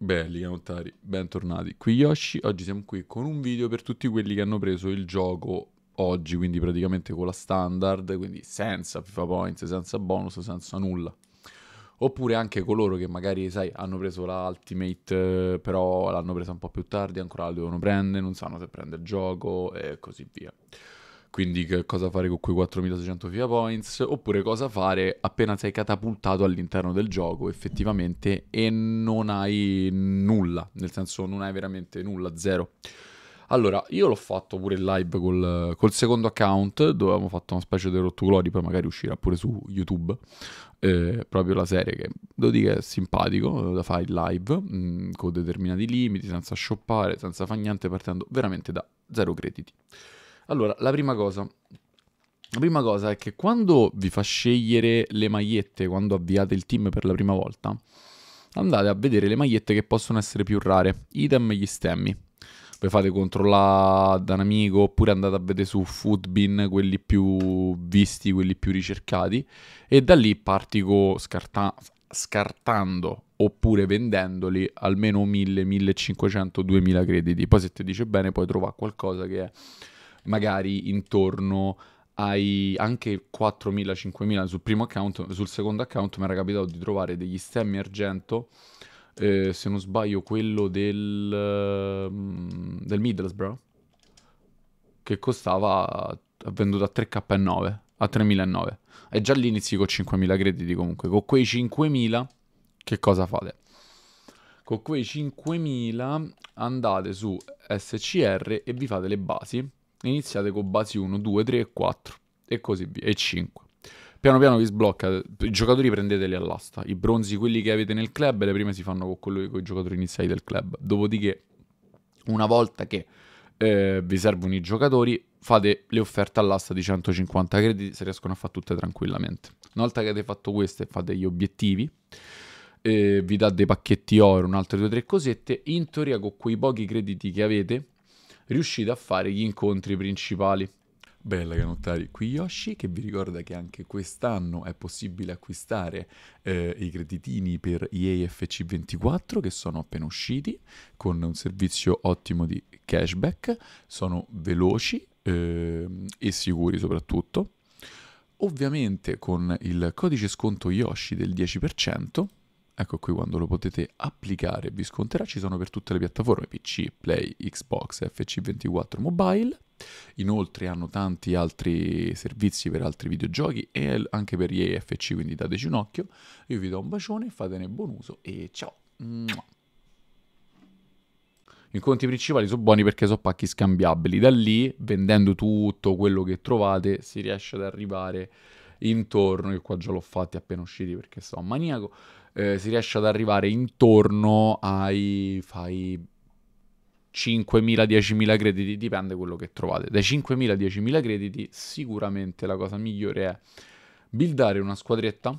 Belli canottari, bentornati. Qui Yoshi, oggi siamo qui con un video per tutti quelli che hanno preso il gioco oggi, quindi praticamente con la standard, quindi senza FIFA Points, senza bonus, senza nulla. Oppure anche coloro che magari, sai, hanno preso la Ultimate, eh, però l'hanno presa un po' più tardi, ancora la devono prendere, non sanno se prende il gioco e così via quindi cosa fare con quei 4600 FIA points, oppure cosa fare appena sei catapultato all'interno del gioco effettivamente e non hai nulla, nel senso non hai veramente nulla, zero. Allora, io l'ho fatto pure in live col, col, secondo account, dove avevamo fatto una specie di rottuglori, poi magari uscirà pure su YouTube, eh, proprio la serie che, devo dire, è simpatico, da fare in live, mh, mm, con determinati limiti, senza shoppare, senza fare niente, partendo veramente da zero crediti. Allora, la prima cosa. La prima cosa è che quando vi fa scegliere le magliette, quando avviate il team per la prima volta, andate a vedere le magliette che possono essere più rare, idem gli stemmi. Poi fate controllare da un amico oppure andate a vedere su Foodbin quelli più visti, quelli più ricercati e da lì parti scarta- scartando oppure vendendoli almeno 1000, 1500, 2000 crediti. Poi se ti dice bene puoi trovare qualcosa che è magari intorno ai anche 4.000-5.000 sul primo account, sul secondo account mi era capitato di trovare degli stemmi argento, eh, se non sbaglio quello del, mm, del Middlesbrough, che costava, ha venduto a 3K9, a 3.009. E già lì inizi con 5.000 crediti comunque, con quei 5.000 che cosa fate? Con quei 5.000 andate su SCR e vi fate le basi iniziate con basi 1, 2, 3 e 4 e così via, e 5. Piano piano vi sblocca, i giocatori prendeteli all'asta, i bronzi quelli che avete nel club, le prime si fanno con, quello, con i giocatori iniziali del club, dopodiché una volta che eh, vi servono i giocatori, fate le offerte all'asta di 150 crediti, se riescono a fare tutte tranquillamente. Una volta che avete fatto queste, fate gli obiettivi, eh, vi dà dei pacchetti oro, un altro due o cosette, in teoria con quei pochi crediti che avete riuscite a fare gli incontri principali. Bella canottari qui Yoshi che vi ricorda che anche quest'anno è possibile acquistare eh, i creditini per EA FC24 che sono appena usciti con un servizio ottimo di cashback, sono veloci eh, e sicuri soprattutto. Ovviamente con il codice sconto Yoshi del 10% ecco qui quando lo potete applicare vi sconterà, ci sono per tutte le piattaforme PC, Play, Xbox, FC24 Mobile. Inoltre hanno tanti altri servizi per altri videogiochi e anche per gli EFC, quindi dateci un occhio. Io vi do un bacione, fatene buon uso e ciao! I conti principali sono buoni perché sono pacchi scambiabili. Da lì, vendendo tutto quello che trovate, si riesce ad arrivare intorno. Io qua già l'ho fatti appena usciti perché sono maniaco eh, si riesce ad arrivare intorno ai fai 5.000-10.000 crediti, dipende quello che trovate. Dai 5.000-10.000 crediti sicuramente la cosa migliore è buildare una squadretta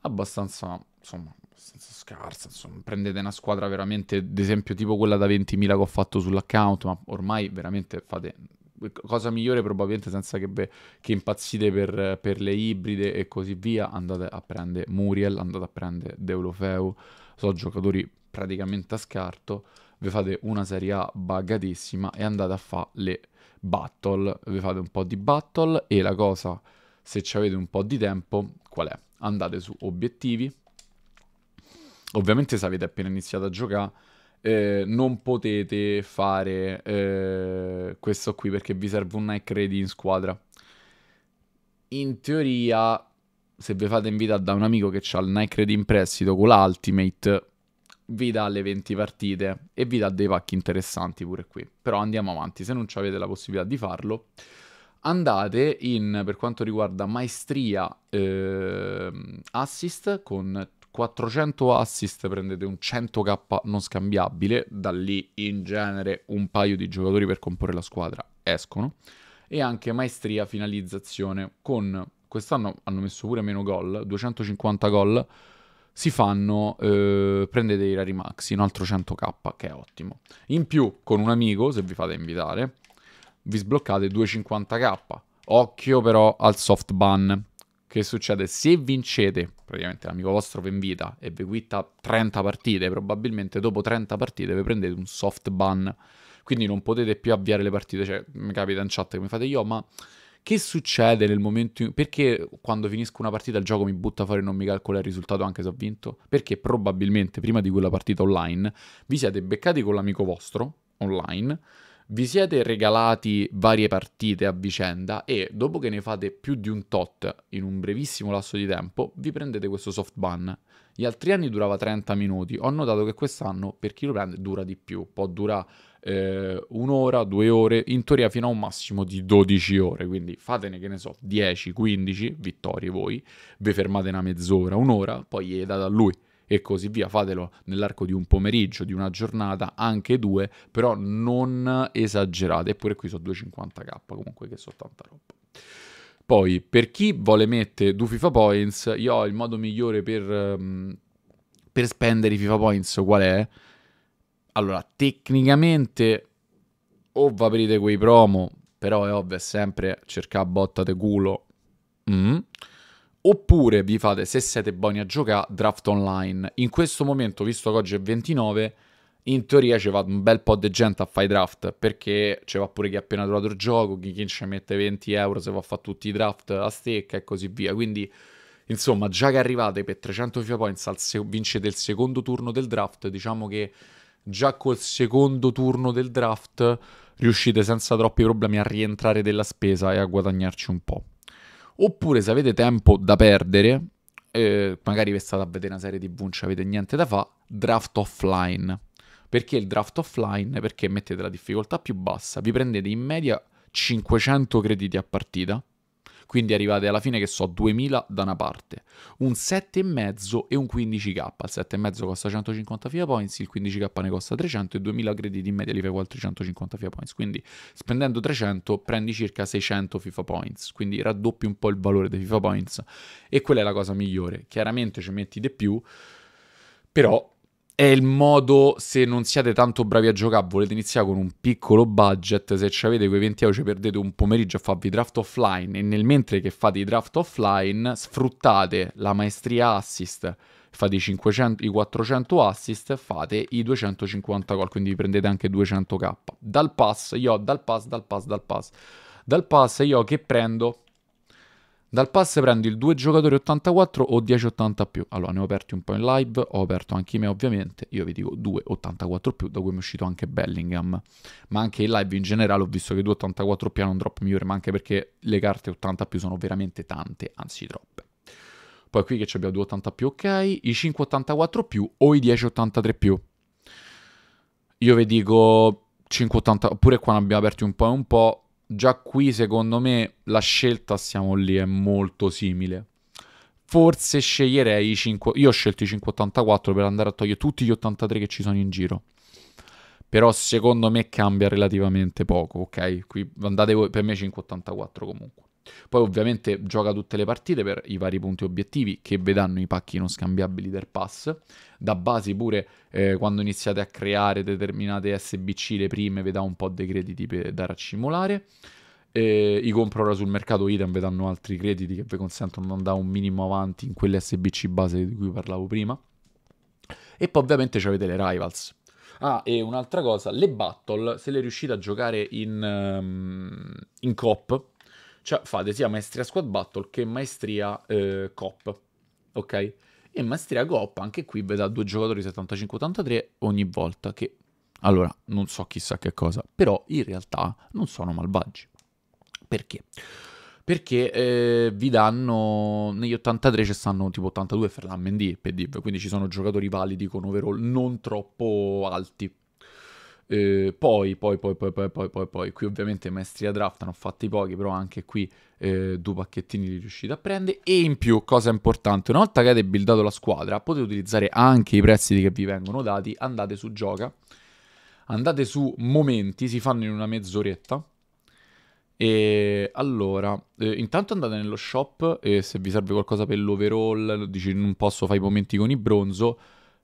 abbastanza, insomma, abbastanza scarsa, insomma, prendete una squadra veramente, ad esempio tipo quella da 20.000 che ho fatto sull'account, ma ormai veramente fate cosa migliore probabilmente senza che, beh, che impazzite per, per, le ibride e così via, andate a prendere Muriel, andate a prendere Deulofeu, sono giocatori praticamente a scarto, vi fate una serie A bagatissima e andate a fare le battle, vi fate un po' di battle e la cosa, se ci avete un po' di tempo, qual è? Andate su obiettivi, ovviamente se avete appena iniziato a giocare eh, non potete fare eh, questo qui perché vi serve un night ready in squadra. In teoria, se vi fate invitare da un amico che ha il night ready in prestito con l'Ultimate, vi dà le 20 partite e vi dà dei pacchi interessanti pure qui. Però andiamo avanti, se non avete la possibilità di farlo, andate in, per quanto riguarda maestria eh, assist, con 400 assist prendete un 100k non scambiabile, da lì in genere un paio di giocatori per comporre la squadra escono, e anche maestria finalizzazione, con quest'anno hanno messo pure meno gol, 250 gol, si fanno, eh, prendete i rari maxi, un altro 100k che è ottimo. In più, con un amico, se vi fate invitare, vi sbloccate 250k. Occhio però al soft ban, che succede? Se vincete, praticamente l'amico vostro vi invita e vi quitta 30 partite, probabilmente dopo 30 partite vi prendete un soft ban, quindi non potete più avviare le partite, cioè mi capita in chat che mi fate io, ma che succede nel momento in... Perché quando finisco una partita il gioco mi butta fuori e non mi calcola il risultato anche se ho vinto? Perché probabilmente prima di quella partita online vi siete beccati con l'amico vostro, online, vi siete regalati varie partite a vicenda e dopo che ne fate più di un tot in un brevissimo lasso di tempo, vi prendete questo soft ban. Gli altri anni durava 30 minuti, ho notato che quest'anno per chi lo prende dura di più, può durare eh, un'ora, due ore, in teoria fino a un massimo di 12 ore, quindi fatene che ne so 10, 15 vittorie voi, vi fermate una mezz'ora, un'ora, poi gli date a lui e così via. Fatelo nell'arco di un pomeriggio, di una giornata, anche due, però non esagerate. Eppure qui sono 250k, comunque che sono tanta roba. Poi, per chi vuole mettere due FIFA Points, io ho il modo migliore per, ehm, per spendere i FIFA Points, qual è? Allora, tecnicamente o va aprite quei promo, però è ovvio, è sempre cerca botta de culo. Mm. Oppure vi fate, se siete buoni a giocare, draft online. In questo momento, visto che oggi è 29, in teoria ci va un bel po' di gente a fare draft, perché ci va pure chi ha appena trovato il gioco, chi, chi ci mette 20 euro se va a fare tutti i draft a stecca e così via. Quindi, insomma, già che arrivate per 300 FIFA points, se- vincete il secondo turno del draft, diciamo che già col secondo turno del draft riuscite senza troppi problemi a rientrare della spesa e a guadagnarci un po'. Oppure se avete tempo da perdere, eh, magari vi state a vedere una serie TV, non avete niente da fare, draft offline. Perché il draft offline? Perché mettete la difficoltà più bassa, vi prendete in media 500 crediti a partita, quindi arrivate alla fine che so 2000 da una parte, un 7,5 e un 15k, il 7,5 costa 150 FIA points, il 15k ne costa 300 e 2000 crediti in media li fai uguale 350 FIA points, quindi spendendo 300 prendi circa 600 FIFA points, quindi raddoppi un po' il valore dei FIFA points e quella è la cosa migliore, chiaramente ci metti di più, però è il modo se non siete tanto bravi a giocare, volete iniziare con un piccolo budget, se ci avete quei 20 euro ci perdete un pomeriggio a farvi draft offline e nel mentre che fate i draft offline sfruttate la maestria assist, fate i, 500, i 400 assist, fate i 250 gol, quindi vi prendete anche 200k. Dal pass, io dal pass, dal pass, dal pass. Dal pass io che prendo? Dal pass prendo il 2 giocatori 84 o 1080 più. Allora ne ho aperti un po' in live, ho aperto anche me ovviamente, io vi dico 2 84 più, da cui mi è uscito anche Bellingham. Ma anche in live in generale ho visto che 2 84 più è un drop migliore, ma anche perché le carte 80 più sono veramente tante, anzi troppe. Poi qui che abbiamo 2 80 più ok, i 5 84 più o i 10 83 più. Io vi dico 580, oppure qua ne abbiamo aperti un po' e un po', già qui secondo me la scelta siamo lì, è molto simile. Forse sceglierei i 5... Io ho scelto i 584 per andare a togliere tutti gli 83 che ci sono in giro. Però secondo me cambia relativamente poco, ok? Qui andate voi, per me 584 comunque. Poi ovviamente gioca tutte le partite per i vari punti obiettivi che vedranno i pacchi non scambiabili del pass. Da base pure eh, quando iniziate a creare determinate SBC, le prime, vi dà un po' dei crediti per, da raccimolare. Eh, I compro ora sul mercato idem vi danno altri crediti che vi consentono di andare un minimo avanti in quelle SBC base di cui parlavo prima. E poi ovviamente avete le rivals. Ah, e un'altra cosa, le battle, se le riuscite a giocare in, um, in cop, cioè, fate sia maestria squad battle che maestria eh, cop, ok? E maestria cop anche qui vedrà due giocatori 75-83 ogni volta che... Allora, non so chissà che cosa, però in realtà non sono malvagi. Perché? Perché eh, vi danno... Negli 83 ci stanno tipo 82 Ferland Mendy per DIV, quindi ci sono giocatori validi con overall non troppo alti eh, poi, poi, poi, poi, poi, poi, poi, poi, qui ovviamente maestri a draft hanno fatti pochi, però anche qui eh, due pacchettini li riuscite a prendere. E in più, cosa importante, una volta che avete buildato la squadra, potete utilizzare anche i prezzi che vi vengono dati, andate su gioca, andate su momenti, si fanno in una mezz'oretta. E allora, eh, intanto andate nello shop e se vi serve qualcosa per l'overall, dici non posso fare i momenti con i bronzo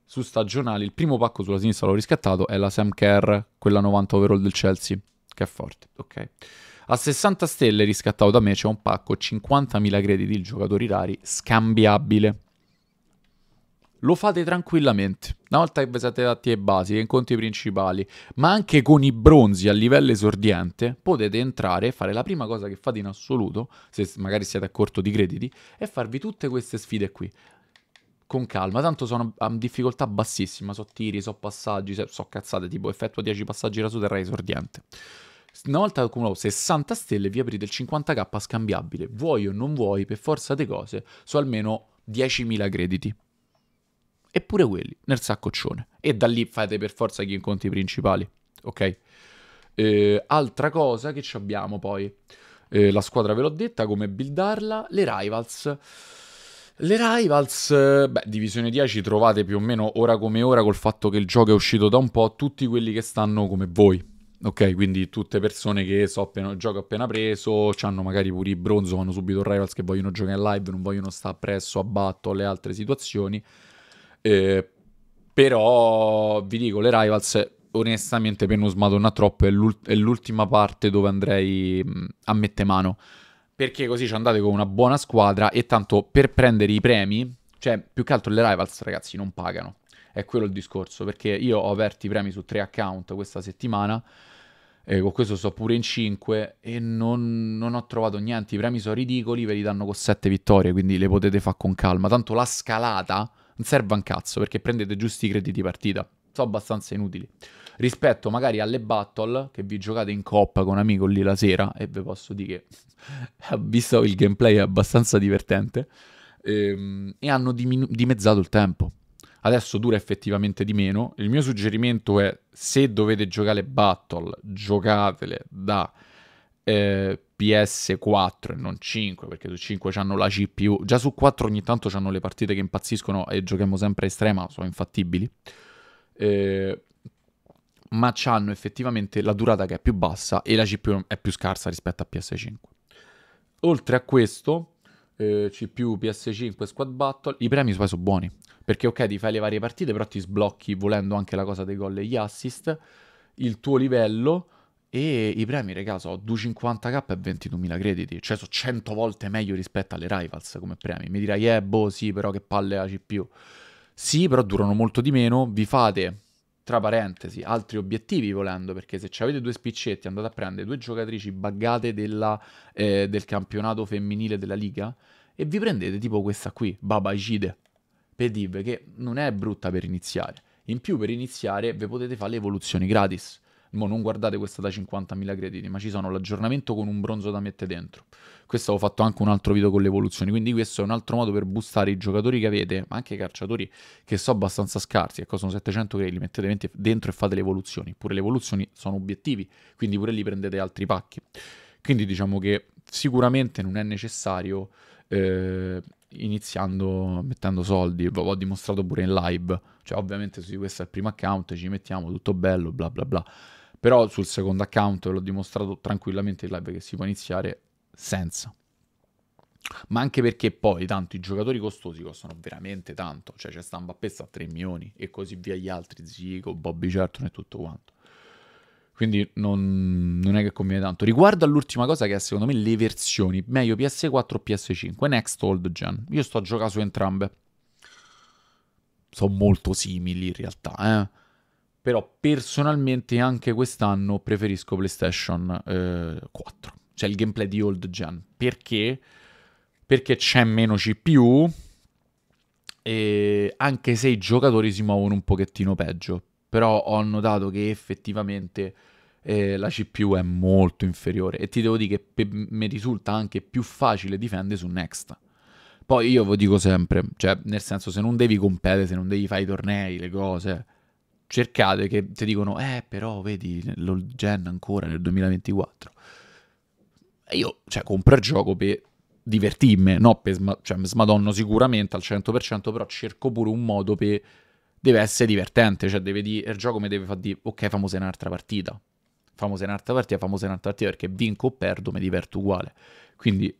su stagionali. Il primo pacco sulla sinistra l'ho riscattato, è la Sam Kerr, quella 90 overall del Chelsea, che è forte. Ok. A 60 stelle riscattato da me c'è un pacco 50.000 crediti di giocatori rari scambiabile. Lo fate tranquillamente. Una volta che vi siete dati ai basi, ai incontri principali, ma anche con i bronzi a livello esordiente, potete entrare e fare la prima cosa che fate in assoluto, se magari siete a corto di crediti, è farvi tutte queste sfide qui con calma, tanto sono a difficoltà bassissima, so tiri, so passaggi, so cazzate, tipo effetto 10 passaggi rasuterra esordiente. Una volta accumulato 60 stelle vi aprite il 50k scambiabile, vuoi o non vuoi, per forza di cose, su almeno 10.000 crediti. Eppure quelli, nel saccoccione. E da lì fate per forza gli incontri principali, ok? Eh, altra cosa che abbiamo poi, eh, la squadra ve l'ho detta, come buildarla, le rivals le Rivals, eh, beh, Divisione 10 trovate più o meno ora come ora col fatto che il gioco è uscito da un po' tutti quelli che stanno come voi. Ok, quindi tutte persone che so appena, il gioco appena preso, hanno magari pure i bronzo, hanno subito Rivals che vogliono giocare in live, non vogliono stare presso a batto alle altre situazioni. Eh, però vi dico, le Rivals onestamente per non smadonna troppo è, l'ult- è l'ultima parte dove andrei mh, mm, a mettere mano perché così ci andate con una buona squadra e tanto per prendere i premi, cioè più che altro le rivals ragazzi non pagano, è quello il discorso, perché io ho aperto i premi su tre account questa settimana, eh, con questo sto pure in 5 e non, non, ho trovato niente, i premi sono ridicoli, ve li danno con 7 vittorie, quindi le potete fare con calma, tanto la scalata non serve a un cazzo perché prendete giusti i crediti partita, sono abbastanza inutili rispetto magari alle battle che vi giocate in coppa con un amico lì la sera e vi posso dire che visto il gameplay è abbastanza divertente ehm, e hanno diminu- dimezzato il tempo. Adesso dura effettivamente di meno. Il mio suggerimento è se dovete giocare battle, giocatele da eh, PS4 e non 5, perché su 5 hanno la CPU. Già su 4 ogni tanto hanno le partite che impazziscono e giochiamo sempre a estrema, sono infattibili. Eh, ma hanno effettivamente la durata che è più bassa e la CPU è più scarsa rispetto a PS5. Oltre a questo, eh, CPU, PS5, Squad Battle, i premi poi sono buoni, perché ok ti fai le varie partite, però ti sblocchi volendo anche la cosa dei gol e gli assist, il tuo livello e i premi, regà, so 250k e 22.000 crediti, cioè sono 100 volte meglio rispetto alle Rivals come premi. Mi dirai, eh, boh, sì, però che palle la CPU. Sì, però durano molto di meno, vi fate tra parentesi, altri obiettivi volendo, perché se avete due spiccetti andate a prendere due giocatrici buggate della, eh, del campionato femminile della Liga e vi prendete tipo questa qui, Baba Gide, Pediv, che non è brutta per iniziare. In più per iniziare vi potete fare le evoluzioni gratis. Mo non guardate questa da 50.000 crediti, ma ci sono l'aggiornamento con un bronzo da mettere dentro. Questo ho fatto anche un altro video con le evoluzioni, quindi questo è un altro modo per boostare i giocatori che avete, ma anche i carciatori che sono abbastanza scarsi, che costano 700 crediti, li mettete dentro e fate le evoluzioni. Pure le evoluzioni sono obiettivi, quindi pure lì prendete altri pacchi. Quindi diciamo che sicuramente non è necessario eh, iniziando mettendo soldi, l'ho dimostrato pure in live, cioè ovviamente su questo è il primo account, ci mettiamo tutto bello, bla bla bla. Però sul secondo account ve l'ho dimostrato tranquillamente in live che si può iniziare senza. Ma anche perché poi tanto i giocatori costosi costano veramente tanto. Cioè c'è sta a 3 milioni e così via gli altri, Zico, Bobby Charlton e tutto quanto. Quindi non, non, è che conviene tanto. Riguardo all'ultima cosa che è secondo me le versioni, meglio PS4 o PS5, Next Old Gen. Io sto a giocare su entrambe. Sono molto simili in realtà, eh però personalmente anche quest'anno preferisco PlayStation eh, 4, cioè il gameplay di old gen, perché? Perché c'è meno CPU e anche se i giocatori si muovono un pochettino peggio, però ho notato che effettivamente eh, la CPU è molto inferiore e ti devo dire che pe- mi risulta anche più facile difendere su Next. Poi io lo dico sempre, cioè nel senso se non devi competere, se non devi fare i tornei, le cose, cercate che ti dicono, eh però vedi l'old gen ancora nel 2024. E io, cioè, compro il gioco per divertirmi, no? Per sma- cioè, smadonno sicuramente al 100%, però cerco pure un modo per... Deve essere divertente, cioè deve di- il gioco mi deve far dire, ok, famose un'altra partita. Famose un'altra partita, famose un'altra partita, perché vinco o perdo, mi diverto uguale. Quindi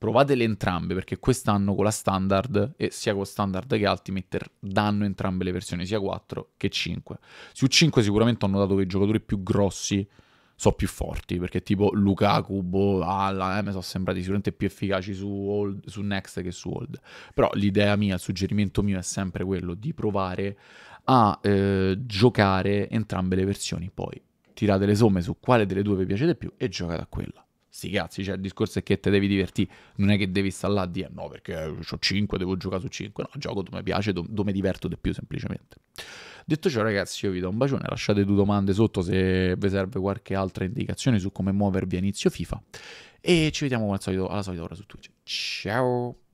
provatele entrambe perché quest'anno con la standard e sia con standard che Ultimate danno entrambe le versioni sia 4 che 5 su 5 sicuramente ho notato che i giocatori più grossi sono più forti perché tipo Lukaku, Bo, Alla eh, mi sono sembrati sicuramente più efficaci su, old, su Next che su Old però l'idea mia, il suggerimento mio è sempre quello di provare a eh, giocare entrambe le versioni poi tirate le somme su quale delle due vi piacete più e giocate a quella sti cazzi, cioè il discorso è che te devi divertire, non è che devi stare là a dire no perché eh, ho 5, devo giocare su 5, no, gioco dove mi piace, dove mi diverto di più semplicemente. Detto ciò ragazzi io vi do un bacione, lasciate due domande sotto se vi serve qualche altra indicazione su come muovervi a inizio FIFA e ci vediamo come al solito alla solita ora su Twitch. Ciao!